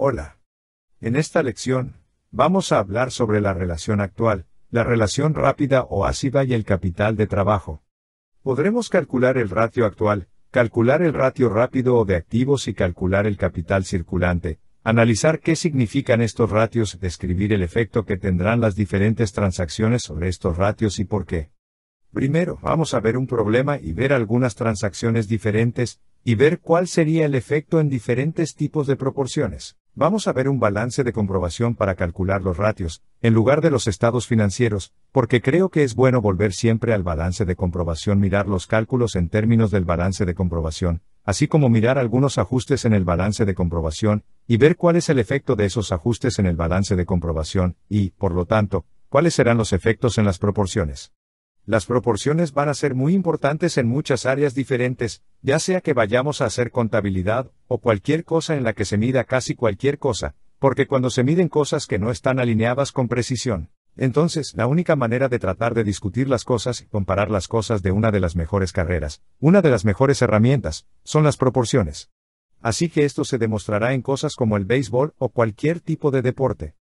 Hola. En esta lección, vamos a hablar sobre la relación actual, la relación rápida o ácida y el capital de trabajo. Podremos calcular el ratio actual, calcular el ratio rápido o de activos y calcular el capital circulante, analizar qué significan estos ratios, describir el efecto que tendrán las diferentes transacciones sobre estos ratios y por qué. Primero, vamos a ver un problema y ver algunas transacciones diferentes, y ver cuál sería el efecto en diferentes tipos de proporciones. Vamos a ver un balance de comprobación para calcular los ratios, en lugar de los estados financieros, porque creo que es bueno volver siempre al balance de comprobación, mirar los cálculos en términos del balance de comprobación, así como mirar algunos ajustes en el balance de comprobación, y ver cuál es el efecto de esos ajustes en el balance de comprobación, y, por lo tanto, cuáles serán los efectos en las proporciones. Las proporciones van a ser muy importantes en muchas áreas diferentes, ya sea que vayamos a hacer contabilidad, o cualquier cosa en la que se mida casi cualquier cosa, porque cuando se miden cosas que no están alineadas con precisión, entonces, la única manera de tratar de discutir las cosas y comparar las cosas de una de las mejores carreras, una de las mejores herramientas, son las proporciones. Así que esto se demostrará en cosas como el béisbol o cualquier tipo de deporte.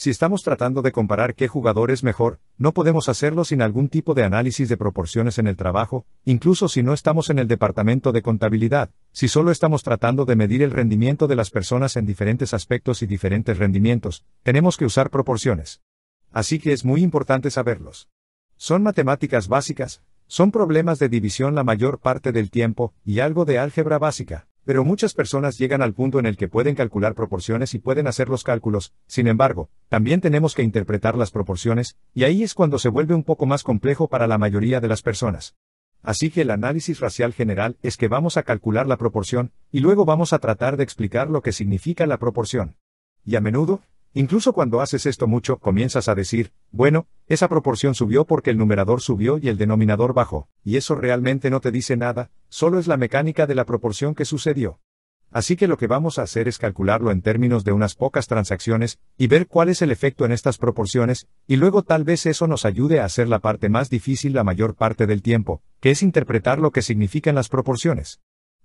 Si estamos tratando de comparar qué jugador es mejor, no podemos hacerlo sin algún tipo de análisis de proporciones en el trabajo, incluso si no estamos en el departamento de contabilidad, si solo estamos tratando de medir el rendimiento de las personas en diferentes aspectos y diferentes rendimientos, tenemos que usar proporciones. Así que es muy importante saberlos. Son matemáticas básicas, son problemas de división la mayor parte del tiempo, y algo de álgebra básica. Pero muchas personas llegan al punto en el que pueden calcular proporciones y pueden hacer los cálculos, sin embargo, también tenemos que interpretar las proporciones, y ahí es cuando se vuelve un poco más complejo para la mayoría de las personas. Así que el análisis racial general es que vamos a calcular la proporción, y luego vamos a tratar de explicar lo que significa la proporción. Y a menudo, Incluso cuando haces esto mucho, comienzas a decir, bueno, esa proporción subió porque el numerador subió y el denominador bajó, y eso realmente no te dice nada, solo es la mecánica de la proporción que sucedió. Así que lo que vamos a hacer es calcularlo en términos de unas pocas transacciones, y ver cuál es el efecto en estas proporciones, y luego tal vez eso nos ayude a hacer la parte más difícil la mayor parte del tiempo, que es interpretar lo que significan las proporciones.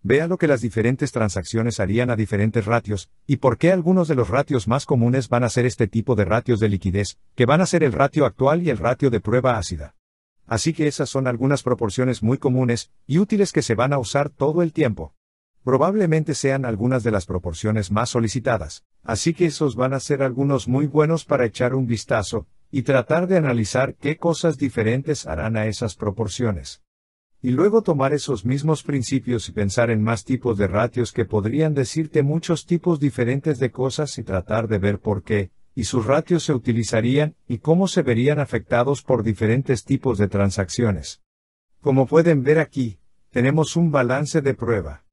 Vea lo que las diferentes transacciones harían a diferentes ratios, y por qué algunos de los ratios más comunes van a ser este tipo de ratios de liquidez, que van a ser el ratio actual y el ratio de prueba ácida. Así que esas son algunas proporciones muy comunes y útiles que se van a usar todo el tiempo. Probablemente sean algunas de las proporciones más solicitadas, así que esos van a ser algunos muy buenos para echar un vistazo y tratar de analizar qué cosas diferentes harán a esas proporciones y luego tomar esos mismos principios y pensar en más tipos de ratios que podrían decirte muchos tipos diferentes de cosas y tratar de ver por qué, y sus ratios se utilizarían y cómo se verían afectados por diferentes tipos de transacciones. Como pueden ver aquí, tenemos un balance de prueba.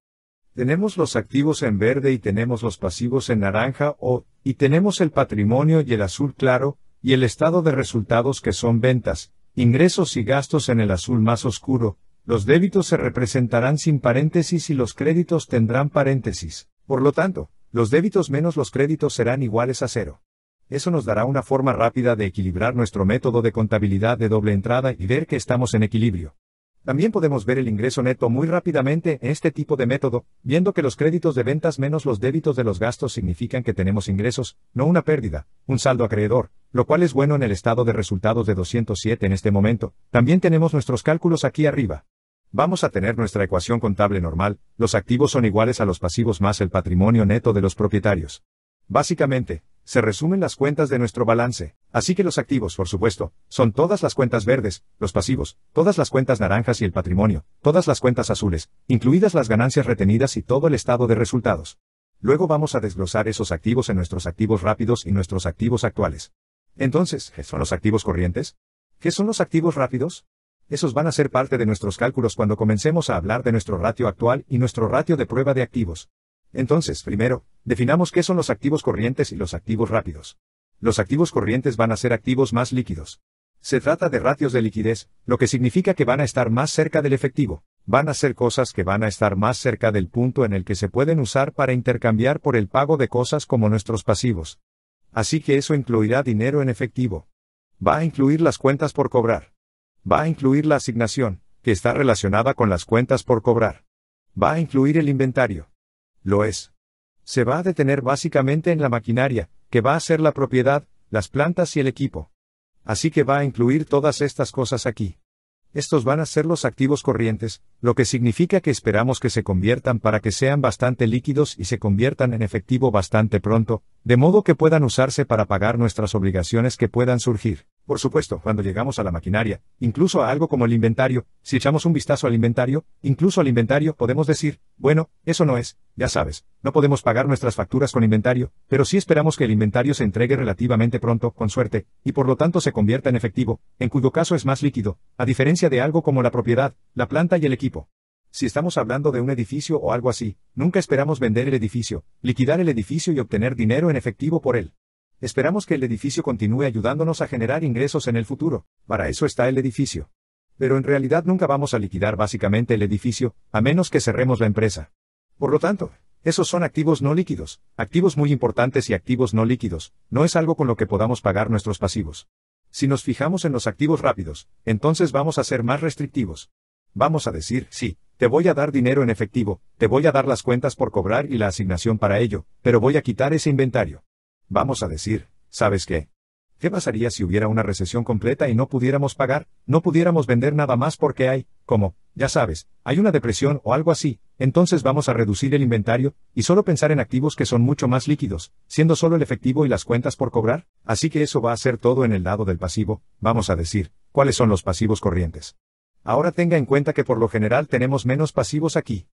Tenemos los activos en verde y tenemos los pasivos en naranja o, y tenemos el patrimonio y el azul claro, y el estado de resultados que son ventas, ingresos y gastos en el azul más oscuro, los débitos se representarán sin paréntesis y los créditos tendrán paréntesis. Por lo tanto, los débitos menos los créditos serán iguales a cero. Eso nos dará una forma rápida de equilibrar nuestro método de contabilidad de doble entrada y ver que estamos en equilibrio. También podemos ver el ingreso neto muy rápidamente en este tipo de método, viendo que los créditos de ventas menos los débitos de los gastos significan que tenemos ingresos, no una pérdida, un saldo acreedor, lo cual es bueno en el estado de resultados de 207 en este momento. También tenemos nuestros cálculos aquí arriba. Vamos a tener nuestra ecuación contable normal, los activos son iguales a los pasivos más el patrimonio neto de los propietarios. Básicamente, se resumen las cuentas de nuestro balance, así que los activos, por supuesto, son todas las cuentas verdes, los pasivos, todas las cuentas naranjas y el patrimonio, todas las cuentas azules, incluidas las ganancias retenidas y todo el estado de resultados. Luego vamos a desglosar esos activos en nuestros activos rápidos y nuestros activos actuales. Entonces, ¿qué son los activos corrientes? ¿Qué son los activos rápidos? esos van a ser parte de nuestros cálculos cuando comencemos a hablar de nuestro ratio actual y nuestro ratio de prueba de activos. Entonces, primero, definamos qué son los activos corrientes y los activos rápidos. Los activos corrientes van a ser activos más líquidos. Se trata de ratios de liquidez, lo que significa que van a estar más cerca del efectivo, van a ser cosas que van a estar más cerca del punto en el que se pueden usar para intercambiar por el pago de cosas como nuestros pasivos. Así que eso incluirá dinero en efectivo. Va a incluir las cuentas por cobrar. Va a incluir la asignación, que está relacionada con las cuentas por cobrar. Va a incluir el inventario. Lo es. Se va a detener básicamente en la maquinaria, que va a ser la propiedad, las plantas y el equipo. Así que va a incluir todas estas cosas aquí. Estos van a ser los activos corrientes, lo que significa que esperamos que se conviertan para que sean bastante líquidos y se conviertan en efectivo bastante pronto, de modo que puedan usarse para pagar nuestras obligaciones que puedan surgir. Por supuesto, cuando llegamos a la maquinaria, incluso a algo como el inventario, si echamos un vistazo al inventario, incluso al inventario podemos decir, bueno, eso no es, ya sabes, no podemos pagar nuestras facturas con inventario, pero sí esperamos que el inventario se entregue relativamente pronto, con suerte, y por lo tanto se convierta en efectivo, en cuyo caso es más líquido, a diferencia de algo como la propiedad, la planta y el equipo. Si estamos hablando de un edificio o algo así, nunca esperamos vender el edificio, liquidar el edificio y obtener dinero en efectivo por él. Esperamos que el edificio continúe ayudándonos a generar ingresos en el futuro, para eso está el edificio. Pero en realidad nunca vamos a liquidar básicamente el edificio, a menos que cerremos la empresa. Por lo tanto, esos son activos no líquidos, activos muy importantes y activos no líquidos, no es algo con lo que podamos pagar nuestros pasivos. Si nos fijamos en los activos rápidos, entonces vamos a ser más restrictivos. Vamos a decir, sí, te voy a dar dinero en efectivo, te voy a dar las cuentas por cobrar y la asignación para ello, pero voy a quitar ese inventario. Vamos a decir, ¿sabes qué? ¿Qué pasaría si hubiera una recesión completa y no pudiéramos pagar, no pudiéramos vender nada más porque hay, como, ya sabes, hay una depresión o algo así, entonces vamos a reducir el inventario, y solo pensar en activos que son mucho más líquidos, siendo solo el efectivo y las cuentas por cobrar, así que eso va a ser todo en el lado del pasivo, vamos a decir, ¿cuáles son los pasivos corrientes? Ahora tenga en cuenta que por lo general tenemos menos pasivos aquí.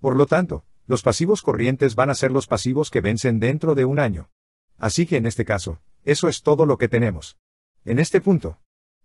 Por lo tanto, los pasivos corrientes van a ser los pasivos que vencen dentro de un año. Así que en este caso, eso es todo lo que tenemos. En este punto,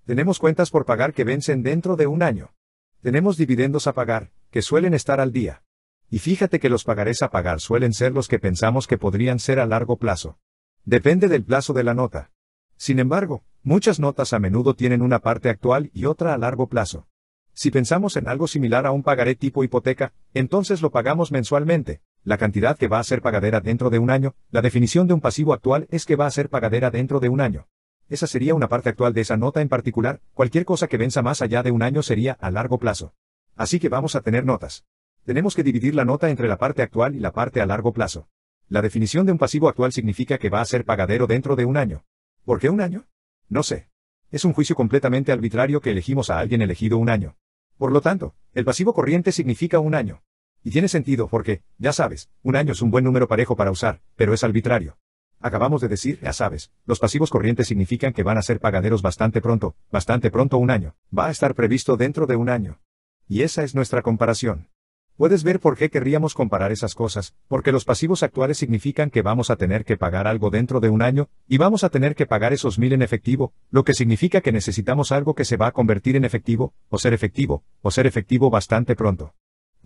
tenemos cuentas por pagar que vencen dentro de un año. Tenemos dividendos a pagar, que suelen estar al día. Y fíjate que los pagarés a pagar suelen ser los que pensamos que podrían ser a largo plazo. Depende del plazo de la nota. Sin embargo, muchas notas a menudo tienen una parte actual y otra a largo plazo. Si pensamos en algo similar a un pagaré tipo hipoteca, entonces lo pagamos mensualmente la cantidad que va a ser pagadera dentro de un año, la definición de un pasivo actual es que va a ser pagadera dentro de un año. Esa sería una parte actual de esa nota en particular, cualquier cosa que venza más allá de un año sería a largo plazo. Así que vamos a tener notas. Tenemos que dividir la nota entre la parte actual y la parte a largo plazo. La definición de un pasivo actual significa que va a ser pagadero dentro de un año. ¿Por qué un año? No sé. Es un juicio completamente arbitrario que elegimos a alguien elegido un año. Por lo tanto, el pasivo corriente significa un año. Y tiene sentido porque, ya sabes, un año es un buen número parejo para usar, pero es arbitrario. Acabamos de decir, ya sabes, los pasivos corrientes significan que van a ser pagaderos bastante pronto, bastante pronto un año, va a estar previsto dentro de un año. Y esa es nuestra comparación. Puedes ver por qué querríamos comparar esas cosas, porque los pasivos actuales significan que vamos a tener que pagar algo dentro de un año, y vamos a tener que pagar esos mil en efectivo, lo que significa que necesitamos algo que se va a convertir en efectivo, o ser efectivo, o ser efectivo bastante pronto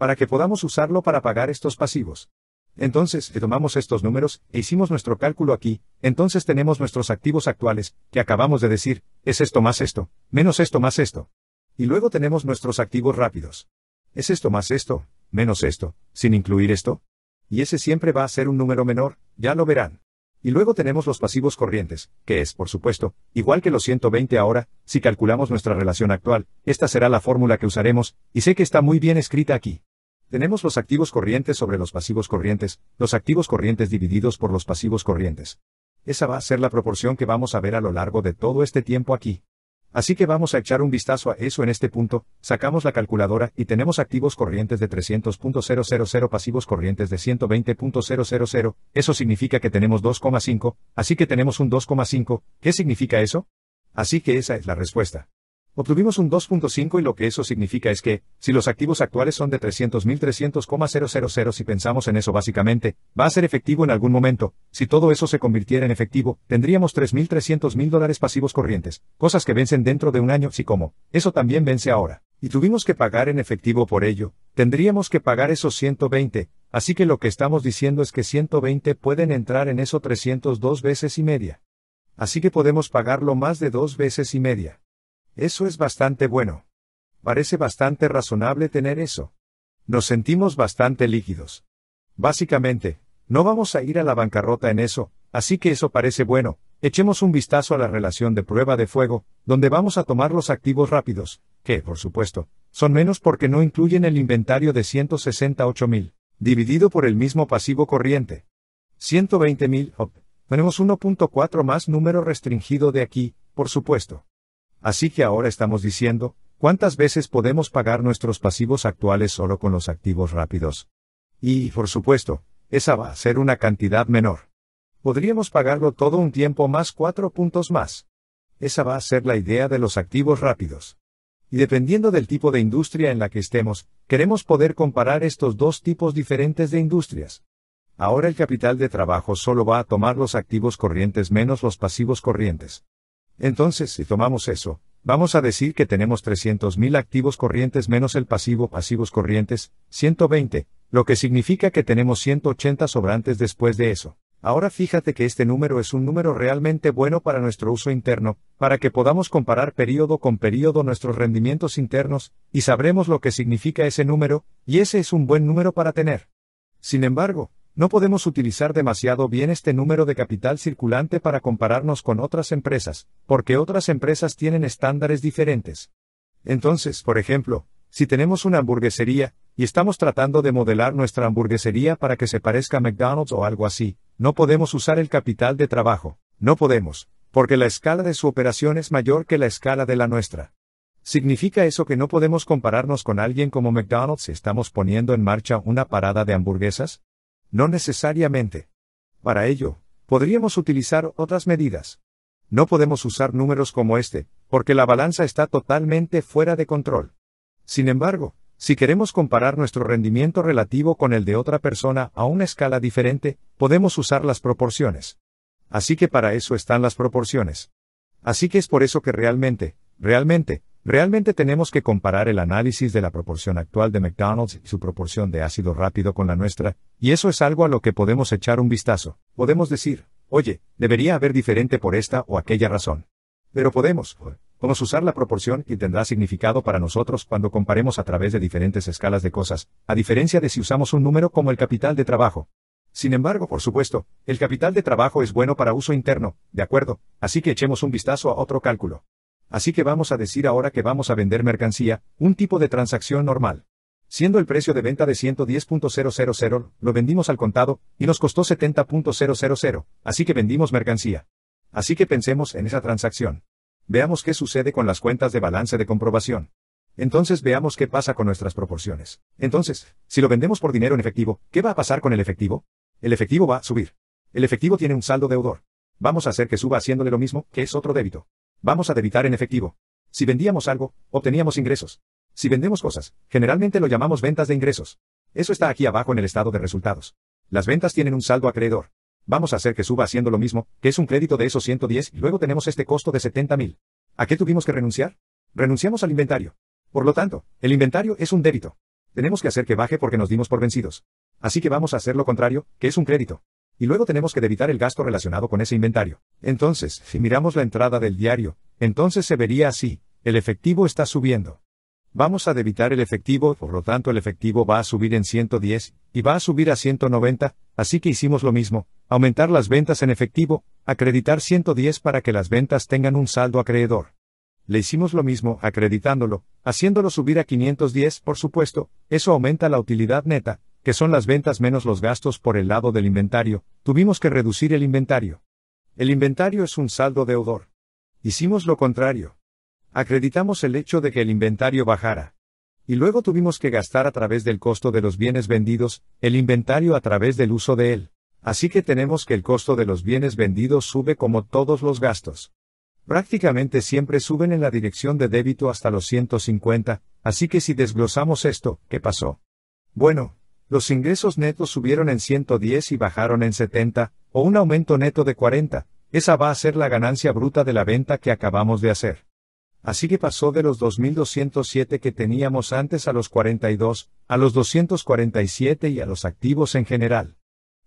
para que podamos usarlo para pagar estos pasivos. Entonces, tomamos estos números, e hicimos nuestro cálculo aquí, entonces tenemos nuestros activos actuales, que acabamos de decir, es esto más esto, menos esto más esto. Y luego tenemos nuestros activos rápidos. Es esto más esto, menos esto, sin incluir esto. Y ese siempre va a ser un número menor, ya lo verán. Y luego tenemos los pasivos corrientes, que es, por supuesto, igual que los 120 ahora, si calculamos nuestra relación actual, esta será la fórmula que usaremos, y sé que está muy bien escrita aquí. Tenemos los activos corrientes sobre los pasivos corrientes, los activos corrientes divididos por los pasivos corrientes. Esa va a ser la proporción que vamos a ver a lo largo de todo este tiempo aquí. Así que vamos a echar un vistazo a eso en este punto, sacamos la calculadora y tenemos activos corrientes de 300.000 pasivos corrientes de 120.000, eso significa que tenemos 2,5, así que tenemos un 2,5, ¿qué significa eso? Así que esa es la respuesta. Obtuvimos un 2.5 y lo que eso significa es que, si los activos actuales son de 300.300,000 si pensamos en eso básicamente, va a ser efectivo en algún momento, si todo eso se convirtiera en efectivo, tendríamos 3.300.000 dólares pasivos corrientes, cosas que vencen dentro de un año si como, eso también vence ahora, y tuvimos que pagar en efectivo por ello, tendríamos que pagar esos 120, así que lo que estamos diciendo es que 120 pueden entrar en eso 302 veces y media. Así que podemos pagarlo más de dos veces y media. Eso es bastante bueno. Parece bastante razonable tener eso. Nos sentimos bastante líquidos. Básicamente, no vamos a ir a la bancarrota en eso, así que eso parece bueno, echemos un vistazo a la relación de prueba de fuego, donde vamos a tomar los activos rápidos, que, por supuesto, son menos porque no incluyen el inventario de 168.000, dividido por el mismo pasivo corriente. 120.000, tenemos 1.4 más número restringido de aquí, por supuesto. Así que ahora estamos diciendo, ¿cuántas veces podemos pagar nuestros pasivos actuales solo con los activos rápidos? Y, por supuesto, esa va a ser una cantidad menor. Podríamos pagarlo todo un tiempo más cuatro puntos más. Esa va a ser la idea de los activos rápidos. Y dependiendo del tipo de industria en la que estemos, queremos poder comparar estos dos tipos diferentes de industrias. Ahora el capital de trabajo solo va a tomar los activos corrientes menos los pasivos corrientes. Entonces, si tomamos eso, vamos a decir que tenemos 300.000 activos corrientes menos el pasivo pasivos corrientes, 120, lo que significa que tenemos 180 sobrantes después de eso. Ahora fíjate que este número es un número realmente bueno para nuestro uso interno, para que podamos comparar periodo con periodo nuestros rendimientos internos, y sabremos lo que significa ese número, y ese es un buen número para tener. Sin embargo, no podemos utilizar demasiado bien este número de capital circulante para compararnos con otras empresas, porque otras empresas tienen estándares diferentes. Entonces, por ejemplo, si tenemos una hamburguesería, y estamos tratando de modelar nuestra hamburguesería para que se parezca a McDonald's o algo así, no podemos usar el capital de trabajo, no podemos, porque la escala de su operación es mayor que la escala de la nuestra. ¿Significa eso que no podemos compararnos con alguien como McDonald's si estamos poniendo en marcha una parada de hamburguesas? No necesariamente. Para ello, podríamos utilizar otras medidas. No podemos usar números como este, porque la balanza está totalmente fuera de control. Sin embargo, si queremos comparar nuestro rendimiento relativo con el de otra persona a una escala diferente, podemos usar las proporciones. Así que para eso están las proporciones. Así que es por eso que realmente, realmente, Realmente tenemos que comparar el análisis de la proporción actual de McDonald's y su proporción de ácido rápido con la nuestra, y eso es algo a lo que podemos echar un vistazo. Podemos decir, oye, debería haber diferente por esta o aquella razón. Pero podemos, podemos usar la proporción y tendrá significado para nosotros cuando comparemos a través de diferentes escalas de cosas, a diferencia de si usamos un número como el capital de trabajo. Sin embargo, por supuesto, el capital de trabajo es bueno para uso interno, ¿de acuerdo? Así que echemos un vistazo a otro cálculo. Así que vamos a decir ahora que vamos a vender mercancía, un tipo de transacción normal. Siendo el precio de venta de 110.000, lo vendimos al contado, y nos costó 70.000, así que vendimos mercancía. Así que pensemos en esa transacción. Veamos qué sucede con las cuentas de balance de comprobación. Entonces veamos qué pasa con nuestras proporciones. Entonces, si lo vendemos por dinero en efectivo, ¿qué va a pasar con el efectivo? El efectivo va a subir. El efectivo tiene un saldo deudor. Vamos a hacer que suba haciéndole lo mismo, que es otro débito. Vamos a debitar en efectivo. Si vendíamos algo, obteníamos ingresos. Si vendemos cosas, generalmente lo llamamos ventas de ingresos. Eso está aquí abajo en el estado de resultados. Las ventas tienen un saldo acreedor. Vamos a hacer que suba haciendo lo mismo, que es un crédito de esos 110 y luego tenemos este costo de 70.000. ¿A qué tuvimos que renunciar? Renunciamos al inventario. Por lo tanto, el inventario es un débito. Tenemos que hacer que baje porque nos dimos por vencidos. Así que vamos a hacer lo contrario, que es un crédito. Y luego tenemos que debitar el gasto relacionado con ese inventario. Entonces, si miramos la entrada del diario, entonces se vería así, el efectivo está subiendo. Vamos a debitar el efectivo, por lo tanto el efectivo va a subir en 110, y va a subir a 190, así que hicimos lo mismo, aumentar las ventas en efectivo, acreditar 110 para que las ventas tengan un saldo acreedor. Le hicimos lo mismo, acreditándolo, haciéndolo subir a 510, por supuesto, eso aumenta la utilidad neta, que son las ventas menos los gastos por el lado del inventario, tuvimos que reducir el inventario. El inventario es un saldo deudor. Hicimos lo contrario. Acreditamos el hecho de que el inventario bajara. Y luego tuvimos que gastar a través del costo de los bienes vendidos, el inventario a través del uso de él. Así que tenemos que el costo de los bienes vendidos sube como todos los gastos. Prácticamente siempre suben en la dirección de débito hasta los 150, así que si desglosamos esto, ¿qué pasó? Bueno, los ingresos netos subieron en 110 y bajaron en 70, o un aumento neto de 40, esa va a ser la ganancia bruta de la venta que acabamos de hacer. Así que pasó de los 2.207 que teníamos antes a los 42, a los 247 y a los activos en general.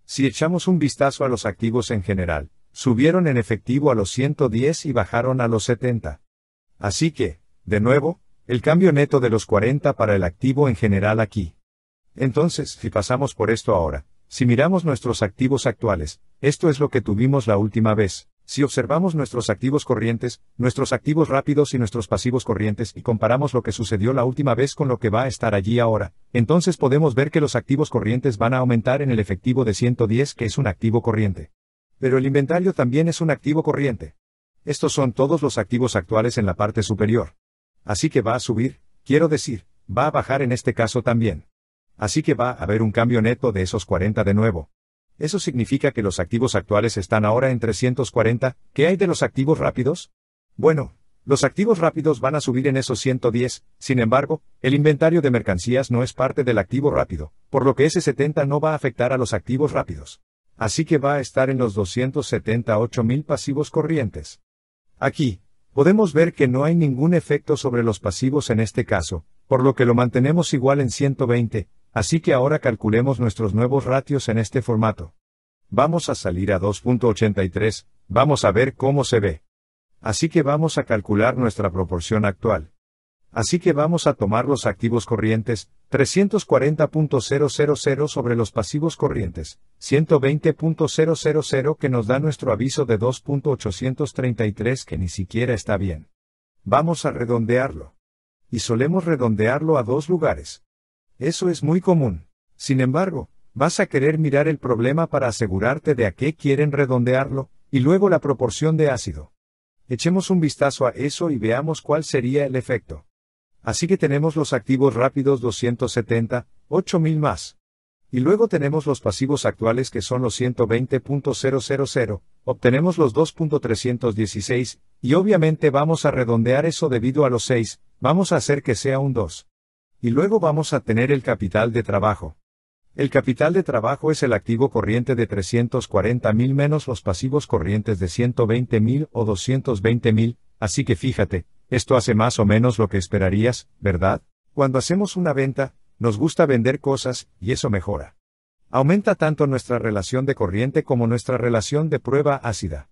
Si echamos un vistazo a los activos en general, subieron en efectivo a los 110 y bajaron a los 70. Así que, de nuevo, el cambio neto de los 40 para el activo en general aquí. Entonces, si pasamos por esto ahora, si miramos nuestros activos actuales, esto es lo que tuvimos la última vez. Si observamos nuestros activos corrientes, nuestros activos rápidos y nuestros pasivos corrientes y comparamos lo que sucedió la última vez con lo que va a estar allí ahora, entonces podemos ver que los activos corrientes van a aumentar en el efectivo de 110 que es un activo corriente. Pero el inventario también es un activo corriente. Estos son todos los activos actuales en la parte superior. Así que va a subir, quiero decir, va a bajar en este caso también. Así que va a haber un cambio neto de esos 40 de nuevo. Eso significa que los activos actuales están ahora en 340, ¿qué hay de los activos rápidos? Bueno, los activos rápidos van a subir en esos 110, sin embargo, el inventario de mercancías no es parte del activo rápido, por lo que ese 70 no va a afectar a los activos rápidos. Así que va a estar en los 278 mil pasivos corrientes. Aquí, podemos ver que no hay ningún efecto sobre los pasivos en este caso, por lo que lo mantenemos igual en 120, Así que ahora calculemos nuestros nuevos ratios en este formato. Vamos a salir a 2.83, vamos a ver cómo se ve. Así que vamos a calcular nuestra proporción actual. Así que vamos a tomar los activos corrientes, 340.000 sobre los pasivos corrientes, 120.000 que nos da nuestro aviso de 2.833 que ni siquiera está bien. Vamos a redondearlo. Y solemos redondearlo a dos lugares. Eso es muy común. Sin embargo, vas a querer mirar el problema para asegurarte de a qué quieren redondearlo, y luego la proporción de ácido. Echemos un vistazo a eso y veamos cuál sería el efecto. Así que tenemos los activos rápidos 270, 8000 más. Y luego tenemos los pasivos actuales que son los 120.000, obtenemos los 2.316, y obviamente vamos a redondear eso debido a los 6, vamos a hacer que sea un 2. Y luego vamos a tener el capital de trabajo. El capital de trabajo es el activo corriente de 340.000 menos los pasivos corrientes de 120.000 o 220.000, así que fíjate, esto hace más o menos lo que esperarías, ¿verdad? Cuando hacemos una venta, nos gusta vender cosas, y eso mejora. Aumenta tanto nuestra relación de corriente como nuestra relación de prueba ácida.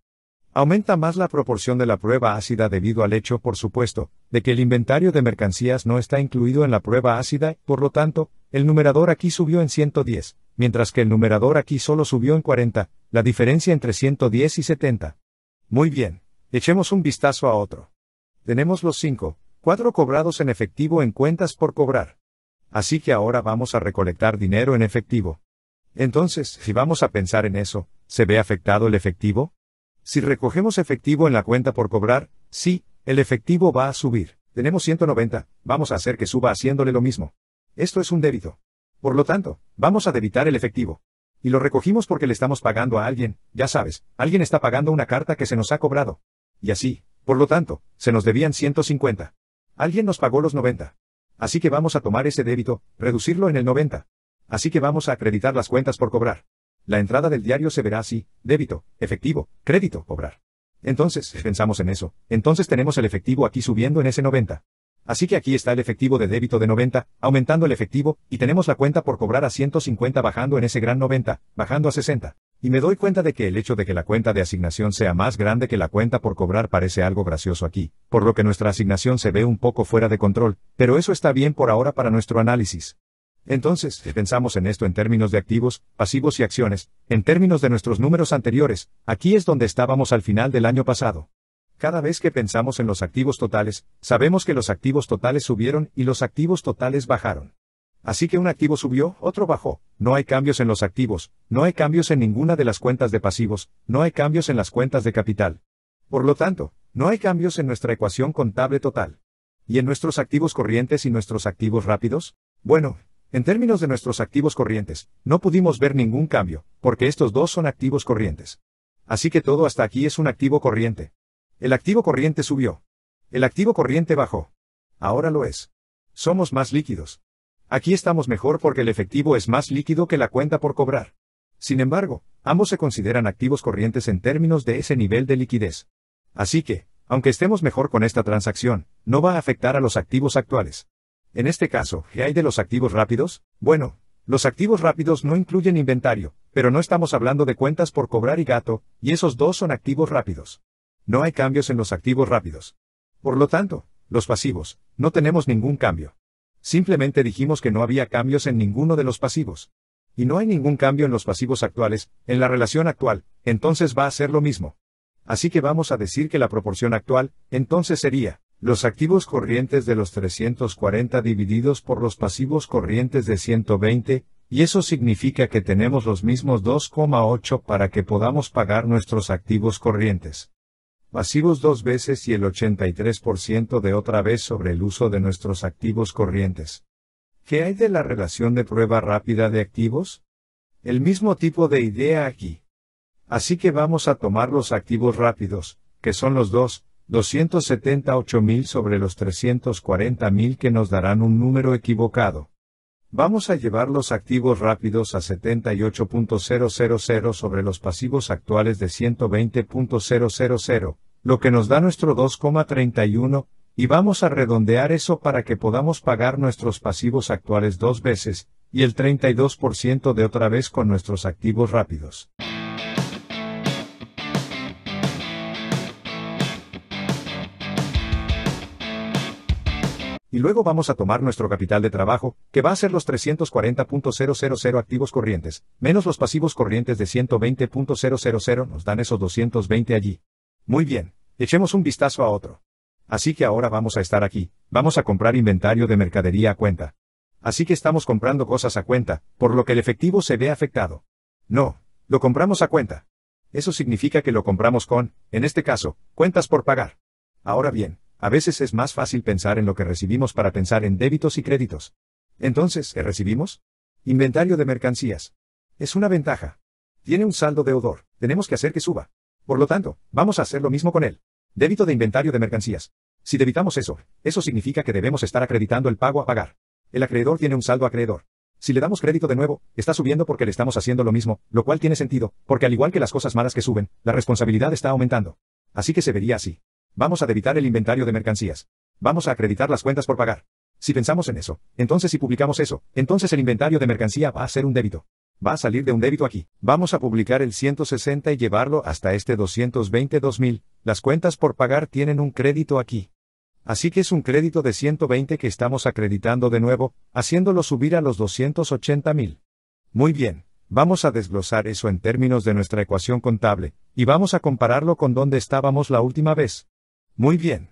Aumenta más la proporción de la prueba ácida debido al hecho, por supuesto, de que el inventario de mercancías no está incluido en la prueba ácida, por lo tanto, el numerador aquí subió en 110, mientras que el numerador aquí solo subió en 40, la diferencia entre 110 y 70. Muy bien, echemos un vistazo a otro. Tenemos los 5, 4 cobrados en efectivo en cuentas por cobrar. Así que ahora vamos a recolectar dinero en efectivo. Entonces, si vamos a pensar en eso, ¿se ve afectado el efectivo? Si recogemos efectivo en la cuenta por cobrar, sí, el efectivo va a subir. Tenemos 190, vamos a hacer que suba haciéndole lo mismo. Esto es un débito. Por lo tanto, vamos a debitar el efectivo. Y lo recogimos porque le estamos pagando a alguien, ya sabes, alguien está pagando una carta que se nos ha cobrado. Y así, por lo tanto, se nos debían 150. Alguien nos pagó los 90. Así que vamos a tomar ese débito, reducirlo en el 90. Así que vamos a acreditar las cuentas por cobrar. La entrada del diario se verá así, débito, efectivo, crédito, cobrar. Entonces, pensamos en eso, entonces tenemos el efectivo aquí subiendo en ese 90. Así que aquí está el efectivo de débito de 90, aumentando el efectivo, y tenemos la cuenta por cobrar a 150 bajando en ese gran 90, bajando a 60. Y me doy cuenta de que el hecho de que la cuenta de asignación sea más grande que la cuenta por cobrar parece algo gracioso aquí, por lo que nuestra asignación se ve un poco fuera de control, pero eso está bien por ahora para nuestro análisis. Entonces, si pensamos en esto en términos de activos, pasivos y acciones, en términos de nuestros números anteriores, aquí es donde estábamos al final del año pasado. Cada vez que pensamos en los activos totales, sabemos que los activos totales subieron y los activos totales bajaron. Así que un activo subió, otro bajó, no hay cambios en los activos, no hay cambios en ninguna de las cuentas de pasivos, no hay cambios en las cuentas de capital. Por lo tanto, no hay cambios en nuestra ecuación contable total. ¿Y en nuestros activos corrientes y nuestros activos rápidos? Bueno, en términos de nuestros activos corrientes, no pudimos ver ningún cambio, porque estos dos son activos corrientes. Así que todo hasta aquí es un activo corriente. El activo corriente subió. El activo corriente bajó. Ahora lo es. Somos más líquidos. Aquí estamos mejor porque el efectivo es más líquido que la cuenta por cobrar. Sin embargo, ambos se consideran activos corrientes en términos de ese nivel de liquidez. Así que, aunque estemos mejor con esta transacción, no va a afectar a los activos actuales. En este caso, ¿qué hay de los activos rápidos? Bueno, los activos rápidos no incluyen inventario, pero no estamos hablando de cuentas por cobrar y gato, y esos dos son activos rápidos. No hay cambios en los activos rápidos. Por lo tanto, los pasivos, no tenemos ningún cambio. Simplemente dijimos que no había cambios en ninguno de los pasivos. Y no hay ningún cambio en los pasivos actuales, en la relación actual, entonces va a ser lo mismo. Así que vamos a decir que la proporción actual, entonces sería los activos corrientes de los 340 divididos por los pasivos corrientes de 120, y eso significa que tenemos los mismos 2,8 para que podamos pagar nuestros activos corrientes. Pasivos dos veces y el 83% de otra vez sobre el uso de nuestros activos corrientes. ¿Qué hay de la relación de prueba rápida de activos? El mismo tipo de idea aquí. Así que vamos a tomar los activos rápidos, que son los dos, 278.000 sobre los 340.000 que nos darán un número equivocado. Vamos a llevar los activos rápidos a 78.000 sobre los pasivos actuales de 120.000, lo que nos da nuestro 2,31, y vamos a redondear eso para que podamos pagar nuestros pasivos actuales dos veces, y el 32% de otra vez con nuestros activos rápidos. y luego vamos a tomar nuestro capital de trabajo, que va a ser los 340.000 activos corrientes, menos los pasivos corrientes de 120.000 nos dan esos 220 allí. Muy bien, echemos un vistazo a otro. Así que ahora vamos a estar aquí, vamos a comprar inventario de mercadería a cuenta. Así que estamos comprando cosas a cuenta, por lo que el efectivo se ve afectado. No, lo compramos a cuenta. Eso significa que lo compramos con, en este caso, cuentas por pagar. Ahora bien, a veces es más fácil pensar en lo que recibimos para pensar en débitos y créditos. Entonces, ¿qué recibimos? Inventario de mercancías. Es una ventaja. Tiene un saldo deudor, tenemos que hacer que suba. Por lo tanto, vamos a hacer lo mismo con él. Débito de inventario de mercancías. Si debitamos eso, eso significa que debemos estar acreditando el pago a pagar. El acreedor tiene un saldo acreedor. Si le damos crédito de nuevo, está subiendo porque le estamos haciendo lo mismo, lo cual tiene sentido, porque al igual que las cosas malas que suben, la responsabilidad está aumentando. Así que se vería así. Vamos a debitar el inventario de mercancías. Vamos a acreditar las cuentas por pagar. Si pensamos en eso, entonces si publicamos eso, entonces el inventario de mercancía va a ser un débito. Va a salir de un débito aquí. Vamos a publicar el 160 y llevarlo hasta este 222.000. Las cuentas por pagar tienen un crédito aquí. Así que es un crédito de 120 que estamos acreditando de nuevo, haciéndolo subir a los 280.000. Muy bien, vamos a desglosar eso en términos de nuestra ecuación contable, y vamos a compararlo con donde estábamos la última vez. Muy bien.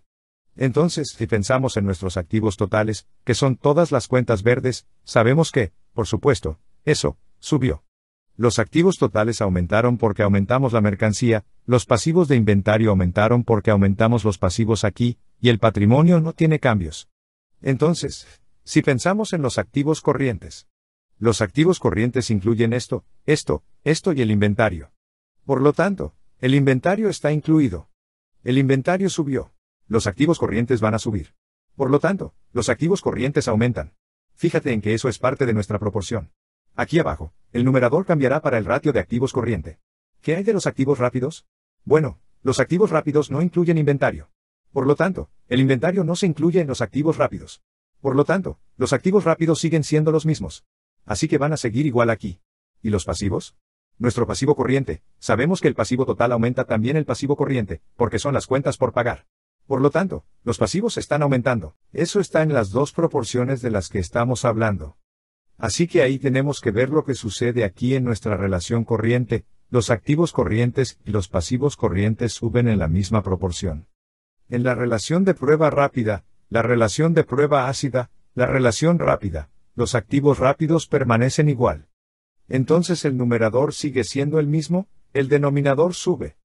Entonces, si pensamos en nuestros activos totales, que son todas las cuentas verdes, sabemos que, por supuesto, eso, subió. Los activos totales aumentaron porque aumentamos la mercancía, los pasivos de inventario aumentaron porque aumentamos los pasivos aquí, y el patrimonio no tiene cambios. Entonces, si pensamos en los activos corrientes. Los activos corrientes incluyen esto, esto, esto y el inventario. Por lo tanto, el inventario está incluido. El inventario subió. Los activos corrientes van a subir. Por lo tanto, los activos corrientes aumentan. Fíjate en que eso es parte de nuestra proporción. Aquí abajo, el numerador cambiará para el ratio de activos corriente. ¿Qué hay de los activos rápidos? Bueno, los activos rápidos no incluyen inventario. Por lo tanto, el inventario no se incluye en los activos rápidos. Por lo tanto, los activos rápidos siguen siendo los mismos. Así que van a seguir igual aquí. ¿Y los pasivos? Nuestro pasivo corriente. Sabemos que el pasivo total aumenta también el pasivo corriente, porque son las cuentas por pagar. Por lo tanto, los pasivos están aumentando. Eso está en las dos proporciones de las que estamos hablando. Así que ahí tenemos que ver lo que sucede aquí en nuestra relación corriente, los activos corrientes y los pasivos corrientes suben en la misma proporción. En la relación de prueba rápida, la relación de prueba ácida, la relación rápida, los activos rápidos permanecen igual entonces el numerador sigue siendo el mismo, el denominador sube.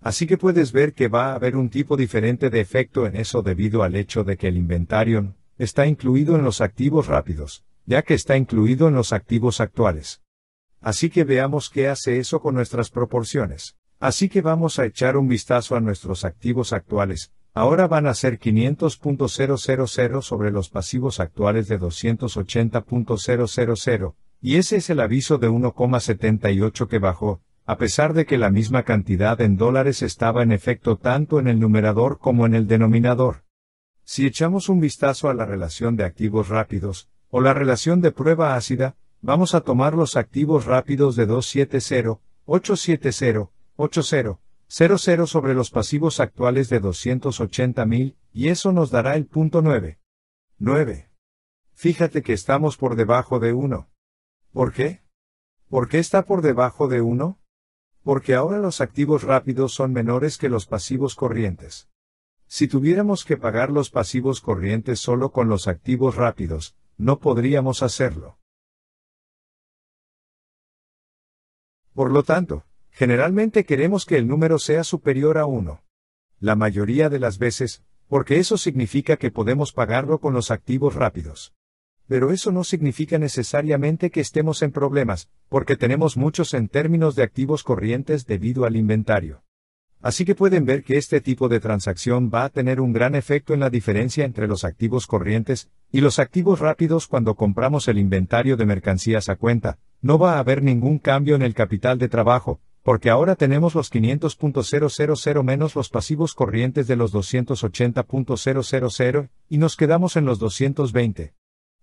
Así que puedes ver que va a haber un tipo diferente de efecto en eso debido al hecho de que el inventario está incluido en los activos rápidos, ya que está incluido en los activos actuales. Así que veamos qué hace eso con nuestras proporciones. Así que vamos a echar un vistazo a nuestros activos actuales, ahora van a ser 500.000 sobre los pasivos actuales de 280.000, y ese es el aviso de 1,78 que bajó, a pesar de que la misma cantidad en dólares estaba en efecto tanto en el numerador como en el denominador. Si echamos un vistazo a la relación de activos rápidos, o la relación de prueba ácida, vamos a tomar los activos rápidos de 270, 870, 80, 00 sobre los pasivos actuales de 280.000, y eso nos dará el punto 9. 9. Fíjate que estamos por debajo de 1. ¿Por qué? ¿Por qué está por debajo de 1? Porque ahora los activos rápidos son menores que los pasivos corrientes. Si tuviéramos que pagar los pasivos corrientes solo con los activos rápidos, no podríamos hacerlo. Por lo tanto, generalmente queremos que el número sea superior a 1. La mayoría de las veces, porque eso significa que podemos pagarlo con los activos rápidos. Pero eso no significa necesariamente que estemos en problemas, porque tenemos muchos en términos de activos corrientes debido al inventario. Así que pueden ver que este tipo de transacción va a tener un gran efecto en la diferencia entre los activos corrientes y los activos rápidos cuando compramos el inventario de mercancías a cuenta. No va a haber ningún cambio en el capital de trabajo, porque ahora tenemos los 500.000 menos los pasivos corrientes de los 280.000 y nos quedamos en los 220.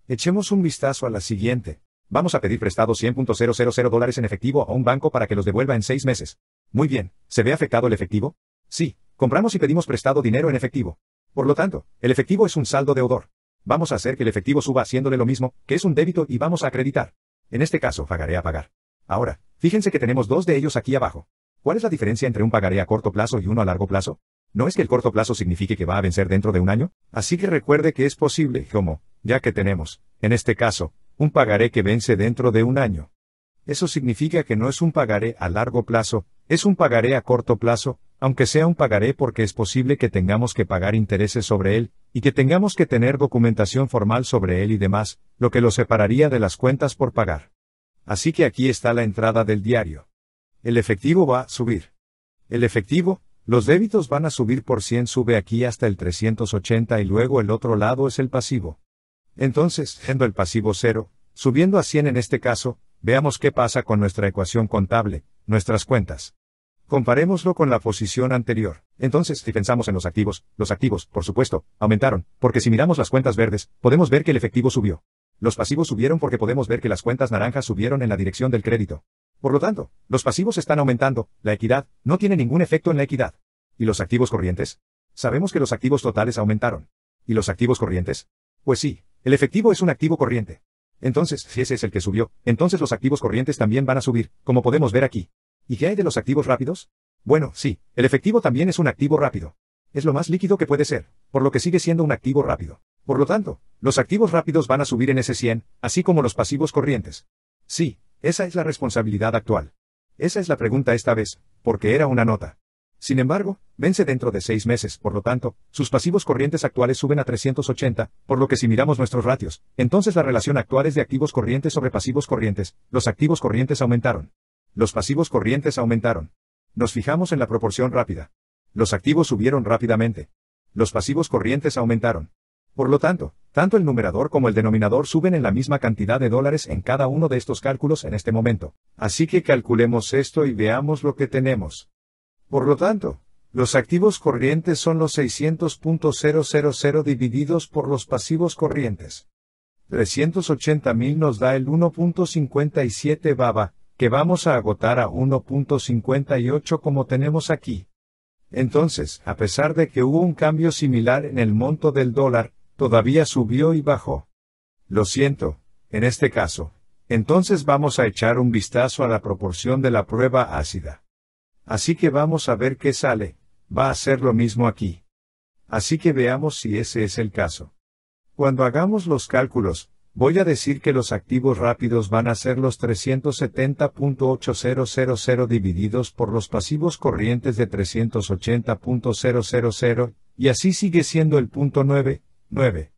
Echemos un vistazo a la siguiente. Vamos a pedir prestado 100.000 dólares en efectivo a un banco para que los devuelva en seis meses. Muy bien, ¿se ve afectado el efectivo? Sí, compramos y pedimos prestado dinero en efectivo. Por lo tanto, el efectivo es un saldo deudor. Vamos a hacer que el efectivo suba haciéndole lo mismo, que es un débito y vamos a acreditar. En este caso, pagaré a pagar. Ahora, fíjense que tenemos dos de ellos aquí abajo. ¿Cuál es la diferencia entre un pagaré a corto plazo y uno a largo plazo? ¿No es que el corto plazo signifique que va a vencer dentro de un año? Así que recuerde que es posible, como, ya que tenemos, en este caso, un pagaré que vence dentro de un año. Eso significa que no es un pagaré a largo plazo, es un pagaré a corto plazo, aunque sea un pagaré porque es posible que tengamos que pagar intereses sobre él, y que tengamos que tener documentación formal sobre él y demás, lo que lo separaría de las cuentas por pagar. Así que aquí está la entrada del diario. El efectivo va a subir. El efectivo, los débitos van a subir por 100, sube aquí hasta el 380 y luego el otro lado es el pasivo. Entonces, siendo el pasivo 0, subiendo a 100 en este caso, veamos qué pasa con nuestra ecuación contable, nuestras cuentas. Comparémoslo con la posición anterior. Entonces, si pensamos en los activos, los activos, por supuesto, aumentaron, porque si miramos las cuentas verdes, podemos ver que el efectivo subió. Los pasivos subieron porque podemos ver que las cuentas naranjas subieron en la dirección del crédito. Por lo tanto, los pasivos están aumentando, la equidad no tiene ningún efecto en la equidad. ¿Y los activos corrientes? Sabemos que los activos totales aumentaron. ¿Y los activos corrientes? Pues sí, el efectivo es un activo corriente. Entonces, si ese es el que subió, entonces los activos corrientes también van a subir, como podemos ver aquí. ¿Y qué hay de los activos rápidos? Bueno, sí, el efectivo también es un activo rápido. Es lo más líquido que puede ser, por lo que sigue siendo un activo rápido. Por lo tanto, los activos rápidos van a subir en ese 100, así como los pasivos corrientes. Sí, esa es la responsabilidad actual. Esa es la pregunta esta vez, porque era una nota. Sin embargo, vence dentro de seis meses, por lo tanto, sus pasivos corrientes actuales suben a 380, por lo que si miramos nuestros ratios, entonces la relación actual es de activos corrientes sobre pasivos corrientes, los activos corrientes aumentaron. Los pasivos corrientes aumentaron. Nos fijamos en la proporción rápida. Los activos subieron rápidamente. Los pasivos corrientes aumentaron. Por lo tanto, tanto el numerador como el denominador suben en la misma cantidad de dólares en cada uno de estos cálculos en este momento. Así que calculemos esto y veamos lo que tenemos. Por lo tanto, los activos corrientes son los 600.000 divididos por los pasivos corrientes. 380.000 nos da el 1.57 baba, que vamos a agotar a 1.58 como tenemos aquí. Entonces, a pesar de que hubo un cambio similar en el monto del dólar, Todavía subió y bajó. Lo siento, en este caso. Entonces vamos a echar un vistazo a la proporción de la prueba ácida. Así que vamos a ver qué sale, va a ser lo mismo aquí. Así que veamos si ese es el caso. Cuando hagamos los cálculos, voy a decir que los activos rápidos van a ser los 370.8000 divididos por los pasivos corrientes de 380.000, y así sigue siendo el punto 9, 9.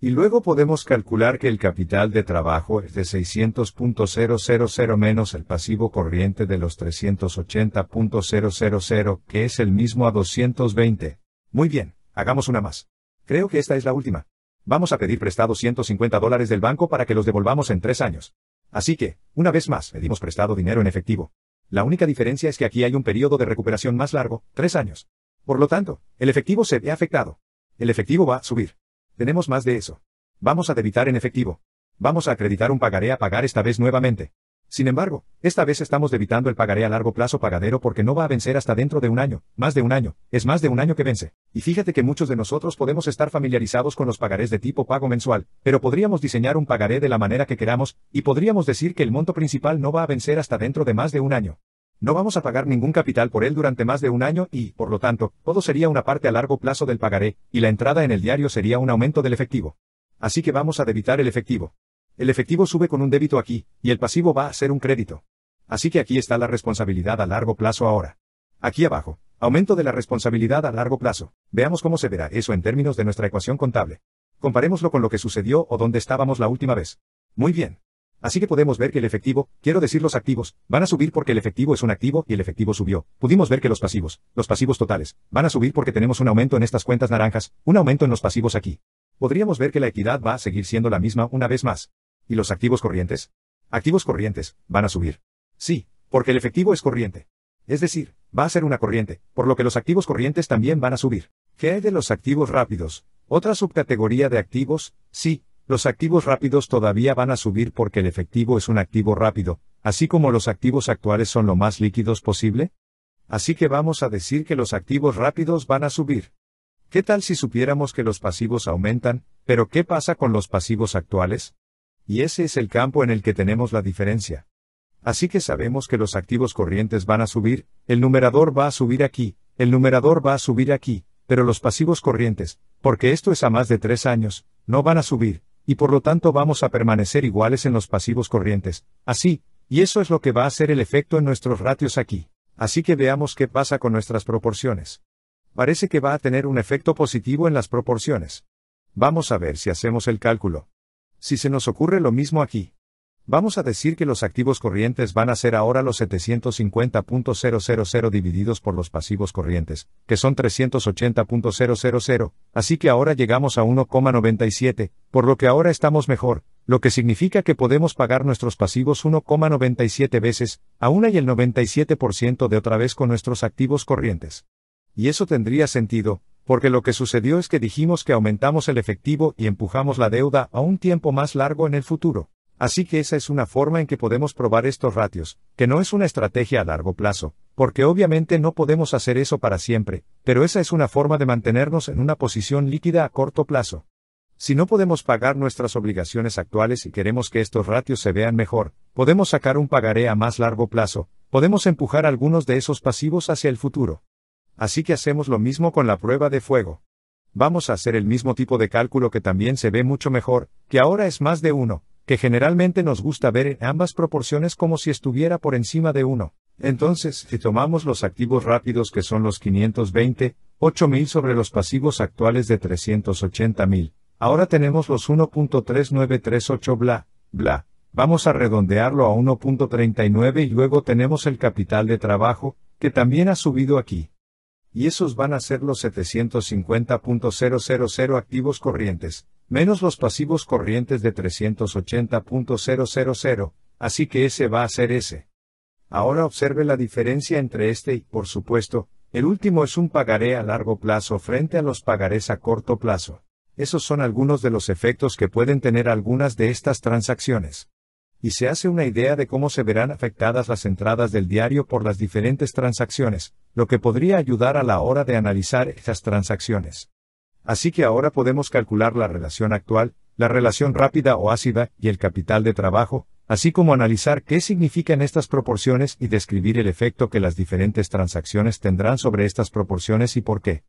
Y luego podemos calcular que el capital de trabajo es de 600.000 menos el pasivo corriente de los 380.000, que es el mismo a 220. Muy bien, hagamos una más. Creo que esta es la última. Vamos a pedir prestado 150 dólares del banco para que los devolvamos en tres años. Así que, una vez más, pedimos prestado dinero en efectivo. La única diferencia es que aquí hay un periodo de recuperación más largo, tres años. Por lo tanto, el efectivo se ve afectado. El efectivo va a subir. Tenemos más de eso. Vamos a debitar en efectivo. Vamos a acreditar un pagaré a pagar esta vez nuevamente. Sin embargo, esta vez estamos debitando el pagaré a largo plazo pagadero porque no va a vencer hasta dentro de un año, más de un año, es más de un año que vence. Y fíjate que muchos de nosotros podemos estar familiarizados con los pagarés de tipo pago mensual, pero podríamos diseñar un pagaré de la manera que queramos, y podríamos decir que el monto principal no va a vencer hasta dentro de más de un año. No vamos a pagar ningún capital por él durante más de un año y, por lo tanto, todo sería una parte a largo plazo del pagaré, y la entrada en el diario sería un aumento del efectivo. Así que vamos a debitar el efectivo. El efectivo sube con un débito aquí, y el pasivo va a ser un crédito. Así que aquí está la responsabilidad a largo plazo ahora. Aquí abajo, aumento de la responsabilidad a largo plazo. Veamos cómo se verá eso en términos de nuestra ecuación contable. Comparémoslo con lo que sucedió o dónde estábamos la última vez. Muy bien. Así que podemos ver que el efectivo, quiero decir los activos, van a subir porque el efectivo es un activo y el efectivo subió. Pudimos ver que los pasivos, los pasivos totales, van a subir porque tenemos un aumento en estas cuentas naranjas, un aumento en los pasivos aquí. Podríamos ver que la equidad va a seguir siendo la misma una vez más. ¿Y los activos corrientes? Activos corrientes, van a subir. Sí, porque el efectivo es corriente. Es decir, va a ser una corriente, por lo que los activos corrientes también van a subir. ¿Qué hay de los activos rápidos? Otra subcategoría de activos, sí, los activos rápidos todavía van a subir porque el efectivo es un activo rápido, así como los activos actuales son lo más líquidos posible. Así que vamos a decir que los activos rápidos van a subir. ¿Qué tal si supiéramos que los pasivos aumentan, pero qué pasa con los pasivos actuales? Y ese es el campo en el que tenemos la diferencia. Así que sabemos que los activos corrientes van a subir, el numerador va a subir aquí, el numerador va a subir aquí, pero los pasivos corrientes, porque esto es a más de tres años, no van a subir, y por lo tanto vamos a permanecer iguales en los pasivos corrientes, así, y eso es lo que va a hacer el efecto en nuestros ratios aquí. Así que veamos qué pasa con nuestras proporciones. Parece que va a tener un efecto positivo en las proporciones. Vamos a ver si hacemos el cálculo. Si se nos ocurre lo mismo aquí. Vamos a decir que los activos corrientes van a ser ahora los 750.000 divididos por los pasivos corrientes, que son 380.000, así que ahora llegamos a 1,97, por lo que ahora estamos mejor, lo que significa que podemos pagar nuestros pasivos 1,97 veces, aún una y el 97% de otra vez con nuestros activos corrientes. Y eso tendría sentido, porque lo que sucedió es que dijimos que aumentamos el efectivo y empujamos la deuda a un tiempo más largo en el futuro. Así que esa es una forma en que podemos probar estos ratios, que no es una estrategia a largo plazo, porque obviamente no podemos hacer eso para siempre, pero esa es una forma de mantenernos en una posición líquida a corto plazo. Si no podemos pagar nuestras obligaciones actuales y queremos que estos ratios se vean mejor, podemos sacar un pagaré a más largo plazo, podemos empujar algunos de esos pasivos hacia el futuro. Así que hacemos lo mismo con la prueba de fuego. Vamos a hacer el mismo tipo de cálculo que también se ve mucho mejor, que ahora es más de uno, que generalmente nos gusta ver en ambas proporciones como si estuviera por encima de 1. Entonces, si tomamos los activos rápidos que son los 520, 8.000 sobre los pasivos actuales de 380.000, ahora tenemos los 1.3938 bla, bla, vamos a redondearlo a 1.39 y luego tenemos el capital de trabajo, que también ha subido aquí. Y esos van a ser los 750.000 activos corrientes, menos los pasivos corrientes de 380.000, así que ese va a ser ese. Ahora observe la diferencia entre este y, por supuesto, el último es un pagaré a largo plazo frente a los pagarés a corto plazo. Esos son algunos de los efectos que pueden tener algunas de estas transacciones. Y se hace una idea de cómo se verán afectadas las entradas del diario por las diferentes transacciones, lo que podría ayudar a la hora de analizar esas transacciones. Así que ahora podemos calcular la relación actual, la relación rápida o ácida y el capital de trabajo, así como analizar qué significan estas proporciones y describir el efecto que las diferentes transacciones tendrán sobre estas proporciones y por qué.